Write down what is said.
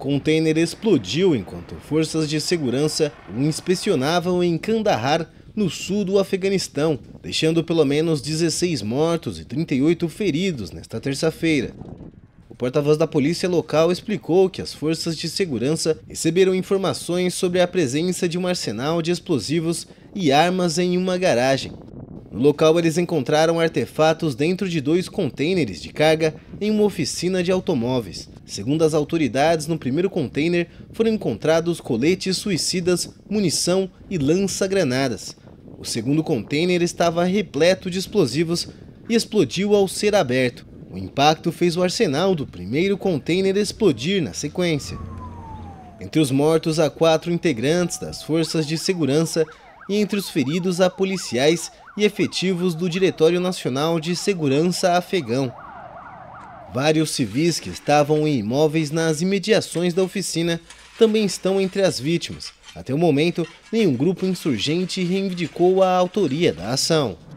container explodiu enquanto forças de segurança o inspecionavam em Kandahar, no sul do Afeganistão, deixando pelo menos 16 mortos e 38 feridos nesta terça-feira. O porta-voz da polícia local explicou que as forças de segurança receberam informações sobre a presença de um arsenal de explosivos e armas em uma garagem, no local, eles encontraram artefatos dentro de dois contêineres de carga em uma oficina de automóveis. Segundo as autoridades, no primeiro contêiner foram encontrados coletes suicidas, munição e lança-granadas. O segundo contêiner estava repleto de explosivos e explodiu ao ser aberto. O impacto fez o arsenal do primeiro contêiner explodir na sequência. Entre os mortos há quatro integrantes das forças de segurança e entre os feridos há policiais e efetivos do Diretório Nacional de Segurança Afegão. Vários civis que estavam em imóveis nas imediações da oficina também estão entre as vítimas. Até o momento, nenhum grupo insurgente reivindicou a autoria da ação.